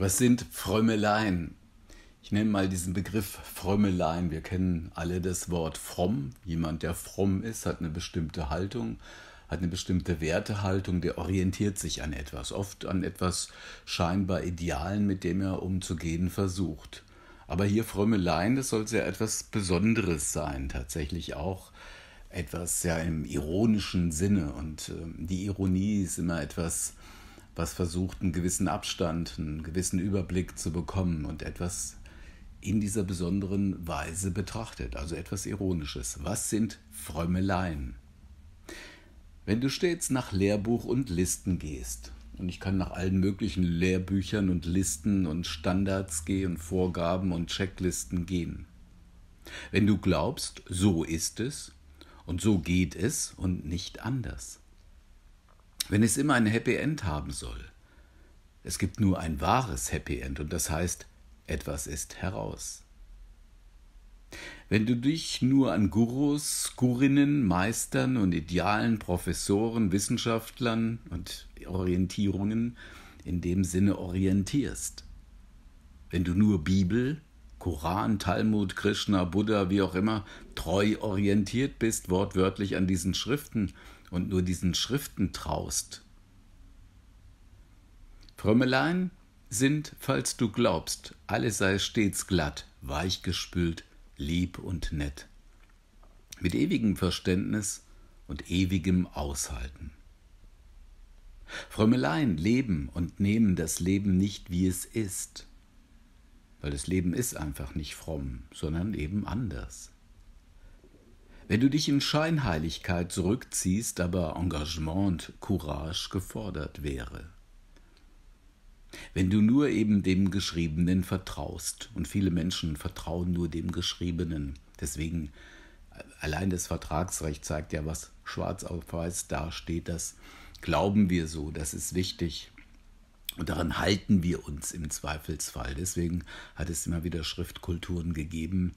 Was sind Frömmeleien? Ich nenne mal diesen Begriff Frömmeleien. Wir kennen alle das Wort fromm. Jemand, der fromm ist, hat eine bestimmte Haltung, hat eine bestimmte Wertehaltung, der orientiert sich an etwas, oft an etwas scheinbar Idealen, mit dem er umzugehen versucht. Aber hier Frömmeleien, das soll sehr etwas Besonderes sein, tatsächlich auch etwas ja im ironischen Sinne. Und äh, die Ironie ist immer etwas was versucht, einen gewissen Abstand, einen gewissen Überblick zu bekommen und etwas in dieser besonderen Weise betrachtet, also etwas Ironisches. Was sind Frömmeleien? Wenn du stets nach Lehrbuch und Listen gehst, und ich kann nach allen möglichen Lehrbüchern und Listen und Standards gehen, Vorgaben und Checklisten gehen. Wenn du glaubst, so ist es und so geht es und nicht anders wenn es immer ein Happy End haben soll. Es gibt nur ein wahres Happy End und das heißt, etwas ist heraus. Wenn du dich nur an Gurus, Gurinnen, Meistern und Idealen, Professoren, Wissenschaftlern und Orientierungen in dem Sinne orientierst, wenn du nur Bibel, Koran, Talmud, Krishna, Buddha, wie auch immer, treu orientiert bist, wortwörtlich an diesen Schriften und nur diesen Schriften traust. Frömmelein sind, falls du glaubst, alles sei stets glatt, weichgespült, lieb und nett. Mit ewigem Verständnis und ewigem Aushalten. Frömmelein leben und nehmen das Leben nicht, wie es ist weil das Leben ist einfach nicht fromm, sondern eben anders. Wenn du dich in Scheinheiligkeit zurückziehst, aber Engagement und Courage gefordert wäre. Wenn du nur eben dem Geschriebenen vertraust, und viele Menschen vertrauen nur dem Geschriebenen, deswegen allein das Vertragsrecht zeigt ja, was schwarz auf weiß dasteht, das glauben wir so, das ist wichtig. Und daran halten wir uns im Zweifelsfall. Deswegen hat es immer wieder Schriftkulturen gegeben,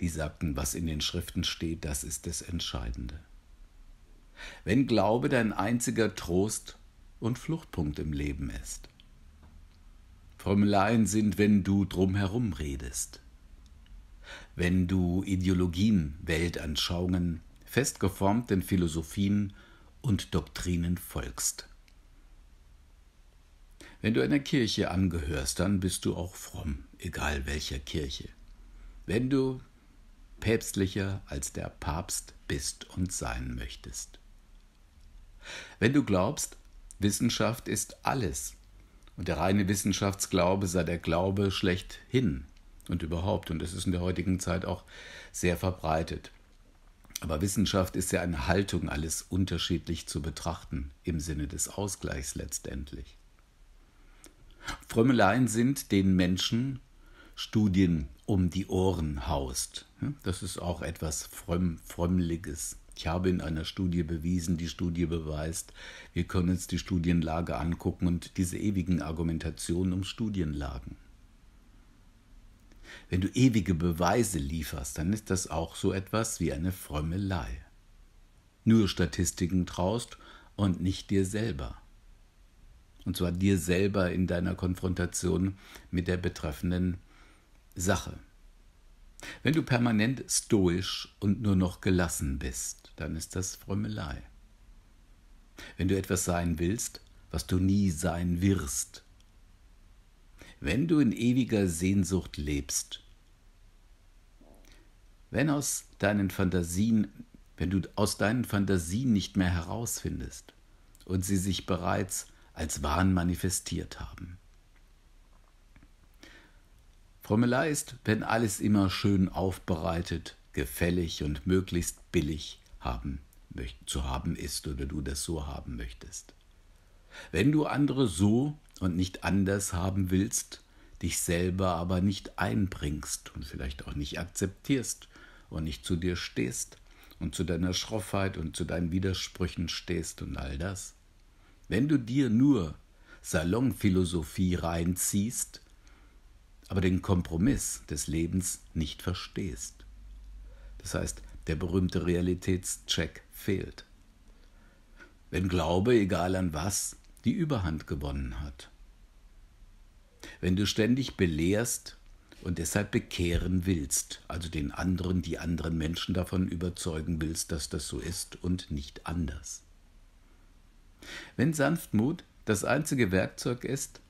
die sagten, was in den Schriften steht, das ist das Entscheidende. Wenn Glaube dein einziger Trost und Fluchtpunkt im Leben ist. Formeleien sind, wenn du drumherum redest. Wenn du Ideologien, Weltanschauungen, festgeformten Philosophien und Doktrinen folgst. Wenn du einer Kirche angehörst, dann bist du auch fromm, egal welcher Kirche. Wenn du päpstlicher als der Papst bist und sein möchtest. Wenn du glaubst, Wissenschaft ist alles und der reine Wissenschaftsglaube sei der Glaube schlechthin und überhaupt, und das ist in der heutigen Zeit auch sehr verbreitet. Aber Wissenschaft ist ja eine Haltung, alles unterschiedlich zu betrachten, im Sinne des Ausgleichs letztendlich. Frömmeleien sind den Menschen Studien um die Ohren haust. Das ist auch etwas Frömm, Frömmeliges. Ich habe in einer Studie bewiesen, die Studie beweist, wir können uns die Studienlage angucken und diese ewigen Argumentationen um Studienlagen. Wenn du ewige Beweise lieferst, dann ist das auch so etwas wie eine Frömmelei. Nur Statistiken traust und nicht dir selber. Und zwar dir selber in deiner Konfrontation mit der betreffenden Sache. Wenn du permanent stoisch und nur noch gelassen bist, dann ist das Frömmelei. Wenn du etwas sein willst, was du nie sein wirst. Wenn du in ewiger Sehnsucht lebst. Wenn aus deinen Fantasien, wenn du aus deinen Fantasien nicht mehr herausfindest und sie sich bereits als Wahn manifestiert haben. Frommelei ist, wenn alles immer schön aufbereitet, gefällig und möglichst billig haben, zu haben ist oder du das so haben möchtest. Wenn du andere so und nicht anders haben willst, dich selber aber nicht einbringst und vielleicht auch nicht akzeptierst und nicht zu dir stehst und zu deiner Schroffheit und zu deinen Widersprüchen stehst und all das, wenn du dir nur Salonphilosophie reinziehst, aber den Kompromiss des Lebens nicht verstehst. Das heißt, der berühmte Realitätscheck fehlt. Wenn Glaube, egal an was, die Überhand gewonnen hat. Wenn du ständig belehrst und deshalb bekehren willst, also den anderen, die anderen Menschen davon überzeugen willst, dass das so ist und nicht anders. Wenn Sanftmut das einzige Werkzeug ist,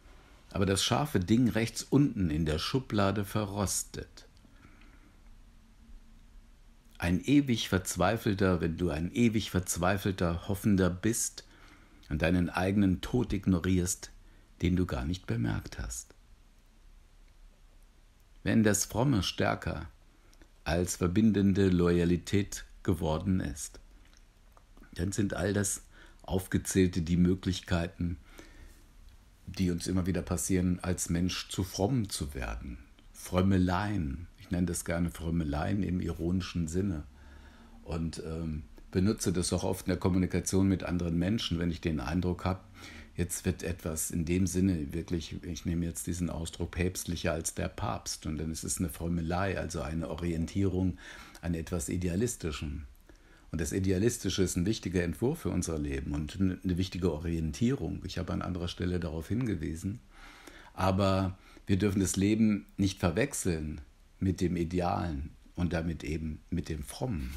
aber das scharfe Ding rechts unten in der Schublade verrostet. Ein ewig verzweifelter, wenn du ein ewig verzweifelter Hoffender bist und deinen eigenen Tod ignorierst, den du gar nicht bemerkt hast. Wenn das Fromme stärker als verbindende Loyalität geworden ist, dann sind all das aufgezählte die Möglichkeiten, die uns immer wieder passieren, als Mensch zu fromm zu werden. Frömmeleien. Ich nenne das gerne Frömmeleien im ironischen Sinne. Und ähm, benutze das auch oft in der Kommunikation mit anderen Menschen, wenn ich den Eindruck habe, jetzt wird etwas in dem Sinne wirklich, ich nehme jetzt diesen Ausdruck, päpstlicher als der Papst. Und dann ist es eine Frömmelei, also eine Orientierung an etwas Idealistischem. Und das Idealistische ist ein wichtiger Entwurf für unser Leben und eine wichtige Orientierung. Ich habe an anderer Stelle darauf hingewiesen. Aber wir dürfen das Leben nicht verwechseln mit dem Idealen und damit eben mit dem Frommen.